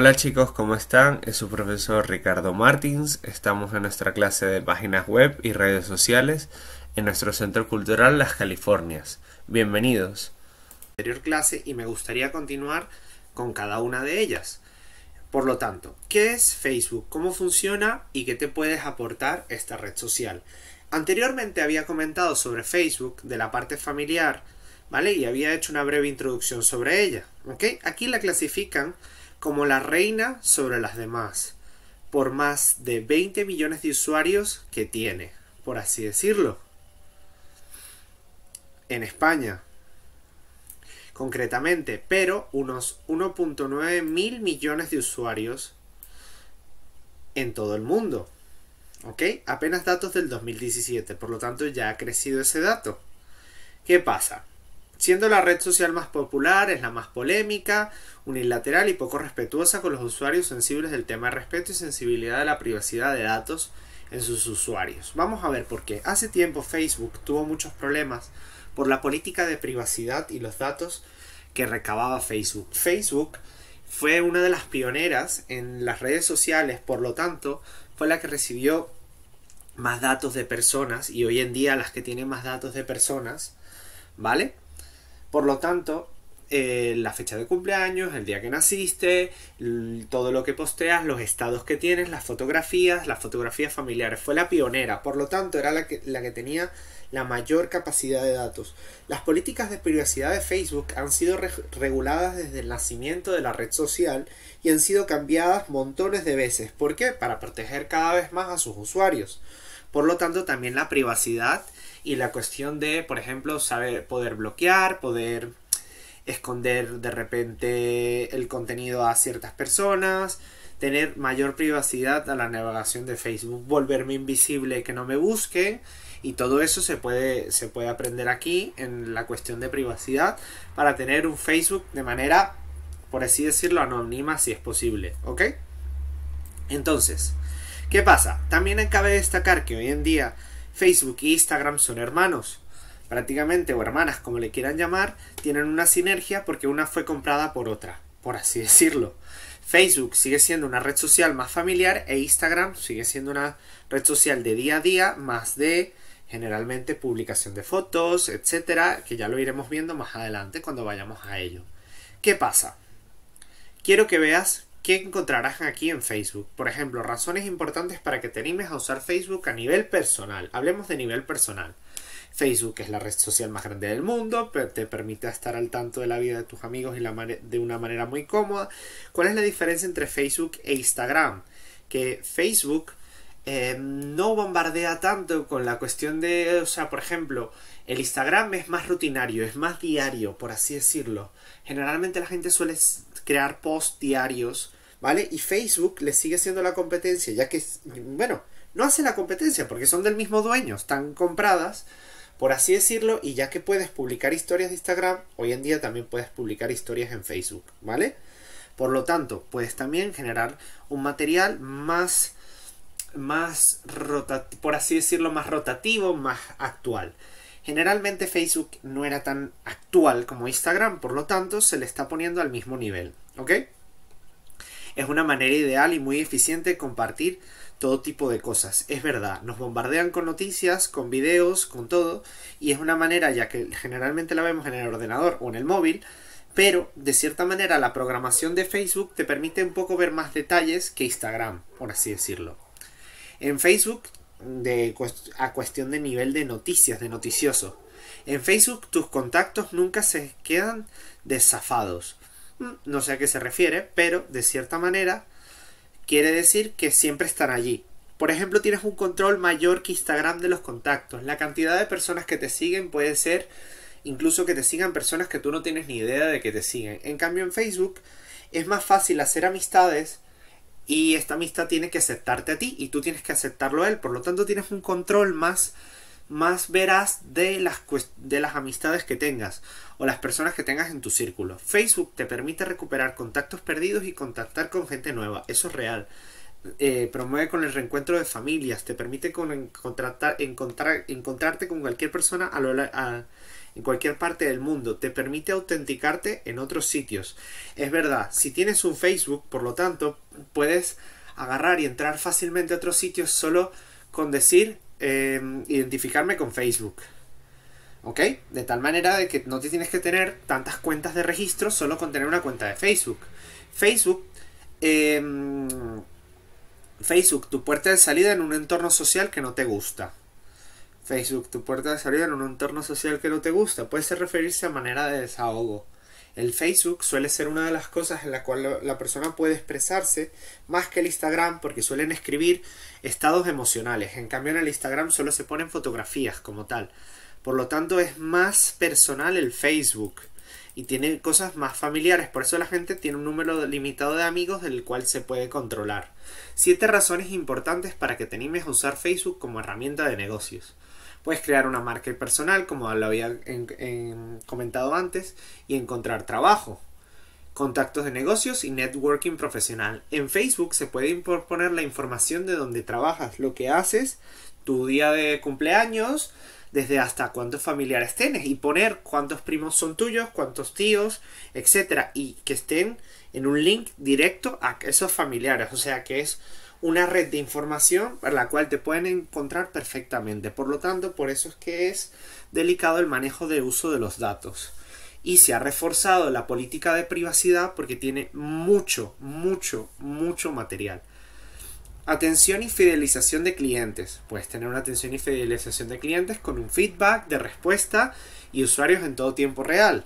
Hola chicos, ¿cómo están? Es su profesor Ricardo Martins. Estamos en nuestra clase de páginas web y redes sociales en nuestro Centro Cultural Las Californias. Bienvenidos. Anterior clase y me gustaría continuar con cada una de ellas. Por lo tanto, ¿qué es Facebook? ¿Cómo funciona y qué te puedes aportar esta red social? Anteriormente había comentado sobre Facebook de la parte familiar, ¿vale? Y había hecho una breve introducción sobre ella, Aquí la clasifican como la reina sobre las demás, por más de 20 millones de usuarios que tiene, por así decirlo. En España, concretamente, pero unos 1.9 mil millones de usuarios en todo el mundo. ¿Ok? Apenas datos del 2017, por lo tanto ya ha crecido ese dato. ¿Qué pasa? Siendo la red social más popular, es la más polémica, unilateral y poco respetuosa con los usuarios sensibles del tema de respeto y sensibilidad de la privacidad de datos en sus usuarios. Vamos a ver por qué. Hace tiempo Facebook tuvo muchos problemas por la política de privacidad y los datos que recababa Facebook. Facebook fue una de las pioneras en las redes sociales, por lo tanto, fue la que recibió más datos de personas y hoy en día las que tienen más datos de personas, ¿vale? Por lo tanto, eh, la fecha de cumpleaños, el día que naciste, todo lo que posteas, los estados que tienes, las fotografías, las fotografías familiares. Fue la pionera, por lo tanto era la que, tenía la mayor capacidad de datos. Las políticas de privacidad de Facebook han sido reguladas desde el nacimiento de la red social y han sido cambiadas montones de veces. ¿Por qué? Para proteger cada vez más a sus usuarios. Por lo tanto, también la privacidad y la cuestión de, por ejemplo, saber poder bloquear, poder esconder de repente el contenido a ciertas personas, tener mayor privacidad a la navegación de Facebook, volverme invisible que no me busque y todo eso se puede se puede aprender aquí en la cuestión de privacidad para tener un Facebook de manera por así decirlo anónima si es posible, ¿ok? Entonces, ¿qué pasa? También cabe destacar que hoy en día Facebook e Instagram son hermanos, prácticamente, o hermanas, como le quieran llamar, tienen una sinergia porque una fue comprada por otra, por así decirlo. Facebook sigue siendo una red social más familiar e Instagram sigue siendo una red social de día a día más de generalmente publicación de fotos, etcétera, que ya lo iremos viendo más adelante cuando vayamos a ello. ¿Qué pasa? Quiero que veas ¿Qué encontrarás aquí en Facebook. Por ejemplo, razones importantes para que te animes a usar Facebook a nivel personal. Hablemos de nivel personal. Facebook es la red social más grande del mundo, pero te permite estar al tanto de la vida de tus amigos y la de una manera muy cómoda. ¿Cuál es la diferencia entre Facebook e Instagram? Que Facebook em, no bombardea tanto con la cuestión de, o sea, por ejemplo, el Instagram es más rutinario, es más diario, por así decirlo. Generalmente la gente suele crear posts diarios ¿vale? Y Facebook le sigue siendo la competencia, ya que, bueno, no hace la competencia porque son del mismo dueño, están compradas, por así decirlo, y ya que puedes publicar historias de Instagram, hoy en día también puedes publicar historias en Facebook, ¿vale? Por lo tanto, puedes también generar un material más, más por así decirlo, más rotativo, más actual. Generalmente Facebook no era tan actual como Instagram, por lo tanto se le está poniendo al mismo nivel, ¿ok? es una manera ideal y muy eficiente compartir todo tipo de cosas. Es verdad, nos bombardean con noticias, con videos, con todo, y es una manera, ya que generalmente la vemos en el ordenador o en el móvil, pero de cierta manera la programación de Facebook te permite un poco ver más detalles que Instagram, por así decirlo. En Facebook, a cuestión de nivel de noticias, de noticioso. En Facebook tus contactos nunca se quedan desafados. Mm, no sé a qué se refiere, pero de cierta manera quiere decir que siempre están allí. Por ejemplo, tienes un control mayor que Instagram de los contactos. La cantidad de personas que te siguen puede ser incluso que te sigan personas que tú no tienes ni idea de que te siguen. En cambio, en Facebook es más fácil hacer amistades y esta amistad tiene que aceptarte a ti y tú tienes que aceptarlo a él. Por lo tanto, tienes un control más más verás de las, de las amistades que tengas o las personas que tengas en tu círculo. Facebook te permite recuperar contactos perdidos y contactar con gente nueva, eso es real. Eh, promueve con el reencuentro de familias, te permite con, encontrar, encontrarte con cualquier persona en cualquier parte del mundo, te permite autenticarte en otros sitios. Es verdad, si tienes un Facebook, por lo tanto, puedes agarrar y entrar fácilmente a otros sitios solo con decir Em, identificarme con Facebook. ¿Ok? De tal manera de que no te tienes que tener tantas cuentas de registro solo con tener una cuenta de Facebook. Facebook, em, Facebook, tu puerta de salida en un entorno social que no te gusta. Facebook, tu puerta de salida en un entorno social que no te gusta. Puede ser referirse a manera de desahogo. El Facebook suele ser una de las cosas en la cual la persona puede expresarse más que el Instagram porque suelen escribir estados emocionales. En cambio en el Instagram solo se ponen fotografías como tal. Por lo tanto es más personal el Facebook y tiene cosas más familiares. Por eso la gente tiene un número limitado de amigos del cual se puede controlar. Siete razones importantes para que te animes usar Facebook como herramienta de negocios. Puedes crear una marca personal, como lo había comentado antes, y encontrar trabajo, contactos de negocios y networking profesional. En Facebook se puede poner la información de dónde trabajas, lo que haces, tu día de cumpleaños, desde hasta cuántos familiares tienes y poner cuántos primos son tuyos, cuántos tíos, etcétera y que estén en un link directo a esos familiares, o sea que es una red de información para la cual te pueden encontrar perfectamente. Por lo tanto, por eso es que es delicado el manejo de uso de los datos. Y se ha reforzado la política de privacidad porque tiene mucho, mucho, mucho material. Atención y fidelización de clientes. Puedes tener una atención y fidelización de clientes con un feedback de respuesta y usuarios en todo tiempo real.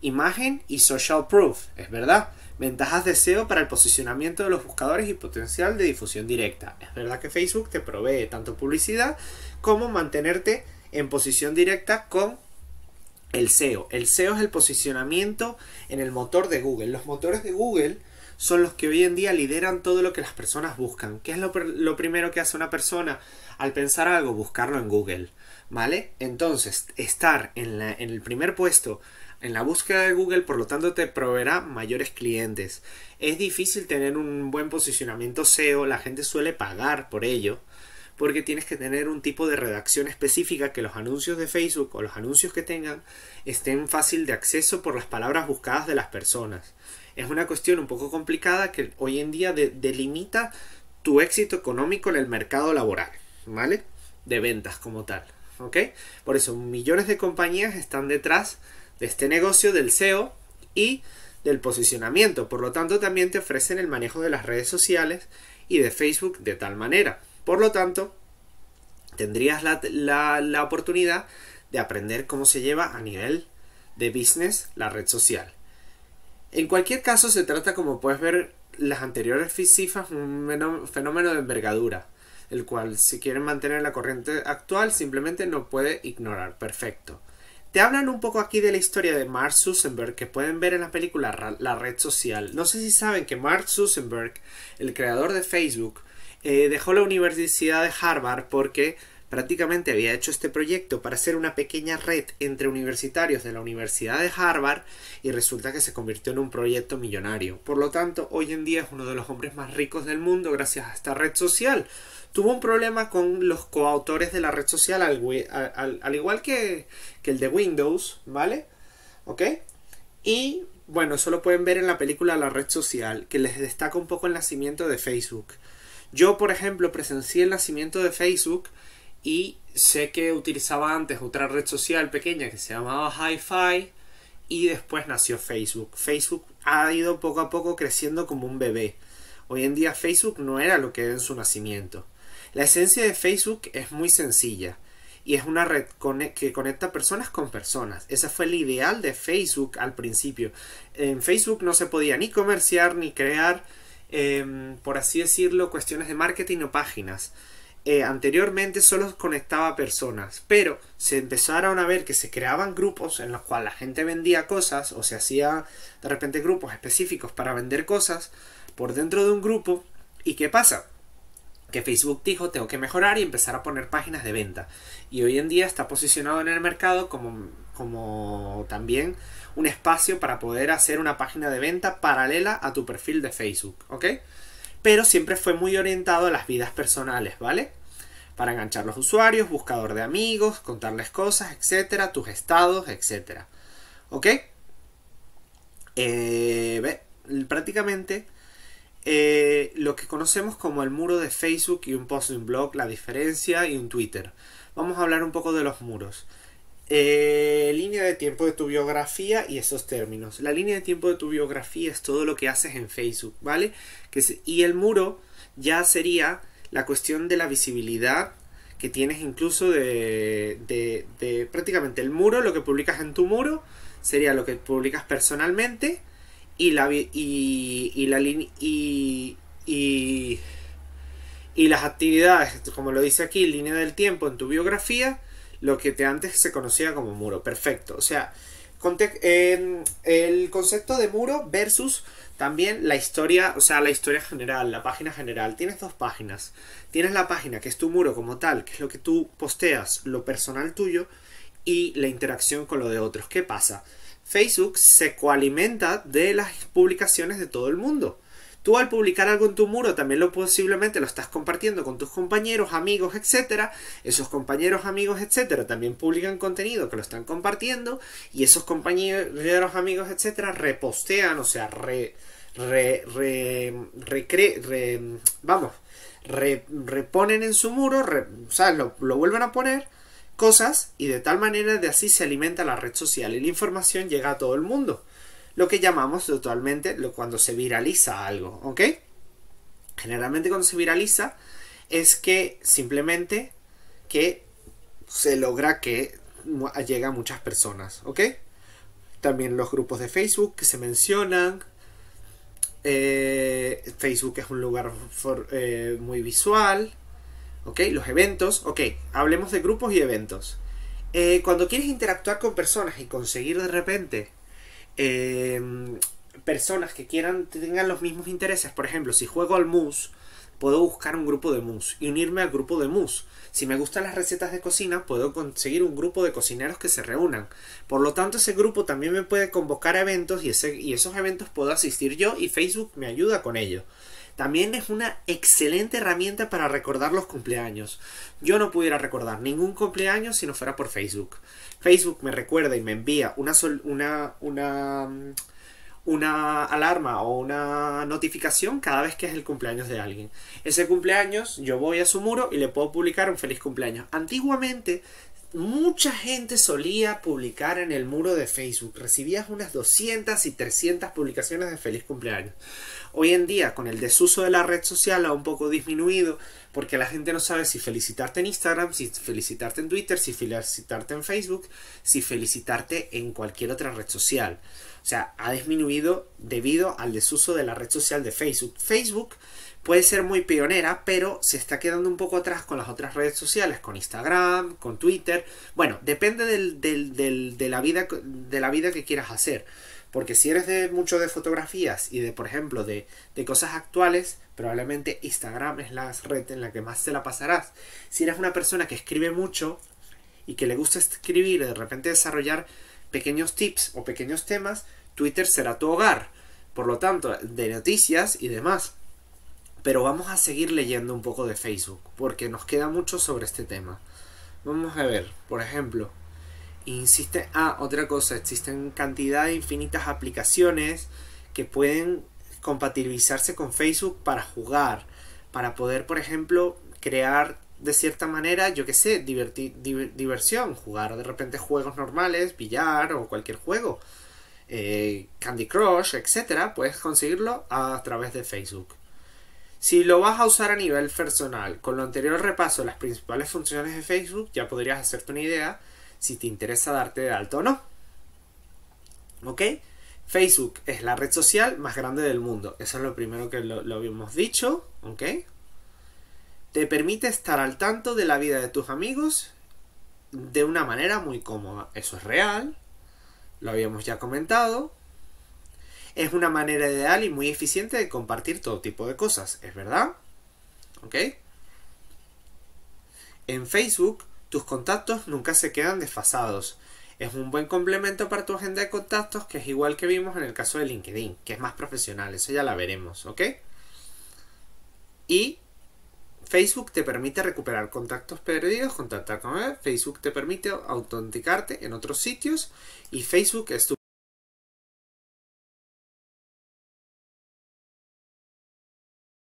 Imagen y social proof, es verdad Ventajas de SEO para el posicionamiento de los buscadores y potencial de difusión directa. Es verdad que Facebook te provee tanto publicidad como mantenerte en posición directa con el SEO. El SEO es el posicionamiento en el motor de Google. Los motores de Google son los que hoy en día lideran todo lo que las personas buscan. ¿Qué es lo, primero que hace una persona al pensar algo? Buscarlo en Google. ¿Vale? Entonces, estar en el primer puesto en la búsqueda de Google, por lo tanto te proveerá mayores clientes. Es difícil tener un buen posicionamiento SEO, la gente suele pagar por ello, porque tienes que tener un tipo de redacción específica que los anuncios de Facebook o los anuncios que tengan estén fácil de acceso por las palabras buscadas de las personas. Es una cuestión un poco complicada que hoy en día delimita tu éxito económico en el mercado laboral, ¿vale? De ventas como tal, ¿ok? Por eso millones de compañías están detrás de este negocio, del SEO y del posicionamiento. Por lo tanto, también te ofrecen el manejo de las redes sociales y de Facebook de tal manera. Por lo tanto, tendrías la, oportunidad de aprender cómo se lleva a nivel de business la red social. En cualquier caso, se trata, como puedes ver, las anteriores cifras, un fenómeno de envergadura, el cual si quieren mantener la corriente actual simplemente no puede ignorar. Perfecto. Te hablan un poco aquí de la historia de Mark Zuckerberg que pueden ver en la película La Red Social. No sé si saben que Mark Zuckerberg, el creador de Facebook, eh, dejó la Universidad de Harvard porque prácticamente había hecho este proyecto para hacer una pequeña red entre universitarios de la Universidad de Harvard y resulta que se convirtió en un proyecto millonario. Por lo tanto, hoy en día es uno de los hombres más ricos del mundo gracias a esta red social. Tuvo un problema con los coautores de la red social, al, igual que, que el de Windows, ¿vale? ¿Ok? Y bueno, eso lo pueden ver en la película La red social, que les destaca un poco el nacimiento de Facebook. Yo, por ejemplo, presencié el nacimiento de Facebook y sé que utilizaba antes otra red social pequeña que se llamaba HiFi y después nació Facebook. Facebook ha ido poco a poco creciendo como un bebé. Hoy en día Facebook no era lo que era en su nacimiento. La esencia de Facebook es muy sencilla y es una red que conecta personas con personas. Ese fue el ideal de Facebook al principio. En Facebook no se podía ni comerciar ni crear, em, por así decirlo, cuestiones de marketing o páginas. Eh, anteriormente solo conectaba personas, pero se empezaron a ver que se creaban grupos en los cuales la gente vendía cosas o se hacía de repente grupos específicos para vender cosas por dentro de un grupo. ¿Y qué pasa? Que Facebook dijo tengo que mejorar y empezar a poner páginas de venta. Y hoy en día está posicionado en el mercado como, como también un espacio para poder hacer una página de venta paralela a tu perfil de Facebook, ¿ok? Pero siempre fue muy orientado a las vidas personales, ¿vale? para enganchar los usuarios, buscador de amigos, contarles cosas, etcétera, tus estados, etcétera. ¿Ok? Eh, prácticamente eh, lo que conocemos como el muro de Facebook y un post en un blog, la diferencia y un Twitter. Vamos a hablar un poco de los muros. Eh, línea de tiempo de tu biografía y esos términos. La línea de tiempo de tu biografía es todo lo que haces en Facebook, ¿vale? Que y el muro ya sería la cuestión de la visibilidad que tienes incluso de, prácticamente el muro, lo que publicas en tu muro, sería lo que publicas personalmente y la, y, la y, y, y las actividades, como lo dice aquí, línea del tiempo en tu biografía, lo que te antes se conocía como muro. Perfecto. O sea, el concepto de muro versus también la historia, o sea, la historia general, la página general. Tienes dos páginas. Tienes la página que es tu muro como tal, que es lo que tú posteas, lo personal tuyo, y la interacción con lo de otros. ¿Qué pasa? Facebook se coalimenta de las publicaciones de todo el mundo. Tú al publicar algo en tu muro también lo posiblemente lo estás compartiendo con tus compañeros, amigos, etcétera. Esos compañeros, amigos, etcétera también publican contenido que lo están compartiendo y esos compañeros, amigos, etcétera repostean, o sea, re, re, vamos, reponen en su muro, o sea, lo, lo vuelven a poner cosas y de tal manera de así se alimenta la red social y la información llega a todo el mundo lo que llamamos totalmente lo, cuando se viraliza algo, ¿ok? Generalmente cuando se viraliza es que simplemente que se logra que llega a muchas personas, ¿ok? También los grupos de Facebook que se mencionan. Eh, Facebook es un lugar eh, muy visual. ¿Ok? Los eventos. Ok, hablemos de grupos y eventos. Eh, cuando quieres interactuar con personas y conseguir de repente eh, personas que quieran, tengan los mismos intereses. Por ejemplo, si juego al mus, puedo buscar un grupo de mus y unirme al grupo de mus. Si me gustan las recetas de cocina, puedo conseguir un grupo de cocineros que se reúnan. Por lo tanto, ese grupo también me puede convocar a eventos y, y esos eventos puedo asistir yo y Facebook me ayuda con ello. También es una excelente herramienta para recordar los cumpleaños. Yo no pudiera recordar ningún cumpleaños si no fuera por Facebook. Facebook me recuerda y me envía una, una, una, mm, una alarma o una notificación cada vez que es el cumpleaños de alguien. Ese cumpleaños yo voy a su muro y le puedo publicar un feliz cumpleaños. Antiguamente mucha gente solía publicar en el muro de Facebook. Recibías unas 200 y 300 publicaciones de feliz cumpleaños. Hoy en día, con el desuso de la red social, ha un poco disminuido, porque la gente no sabe si felicitarte en Instagram, si felicitarte en Twitter, si felicitarte en Facebook, si felicitarte en cualquier otra red social. O sea, ha disminuido debido al desuso de la red social de Facebook. Facebook puede ser muy pionera, pero se está quedando un poco atrás con las otras redes sociales, con Instagram, con Twitter. Bueno, depende de, la vida, de la vida que quieras hacer. Porque si eres de mucho de fotografías y de, por ejemplo, de, de, cosas actuales, probablemente Instagram es la red en la que más se la pasarás. Si eres una persona que escribe mucho y que le gusta escribir y de repente desarrollar pequeños tips o pequeños temas, Twitter será tu hogar. Por lo tanto, de noticias y demás. Pero vamos a seguir leyendo un poco de Facebook, porque nos queda mucho sobre este tema. Vamos a ver, por ejemplo, insiste, ah, otra cosa, existen cantidad de infinitas aplicaciones que pueden compatibilizarse con Facebook para jugar, para poder, por ejemplo, crear de cierta manera, yo qué sé, diversión, jugar de repente juegos normales, billar o cualquier juego, eh, Candy Crush, etcétera, puedes conseguirlo a través de Facebook. Si lo vas a usar a nivel personal, con lo anterior repaso las principales funciones de Facebook, ya podrías hacerte una idea si te interesa darte de alto o no. ¿Ok? Facebook es la red social más grande del mundo. Eso es lo primero que lo, habíamos dicho. ¿Ok? Te permite estar al tanto de la vida de tus amigos de una manera muy cómoda. Eso es real. Lo habíamos ya comentado es una manera ideal y muy eficiente de compartir todo tipo de cosas, ¿es verdad? ¿Ok? En Facebook, tus contactos nunca se quedan desfasados. Es un buen complemento para tu agenda de contactos, que es igual que vimos en el caso de LinkedIn, que es más profesional, eso ya la veremos, ¿ok? Y Facebook te permite recuperar contactos perdidos, contactar con él. Facebook te permite autenticarte en otros sitios y Facebook es tu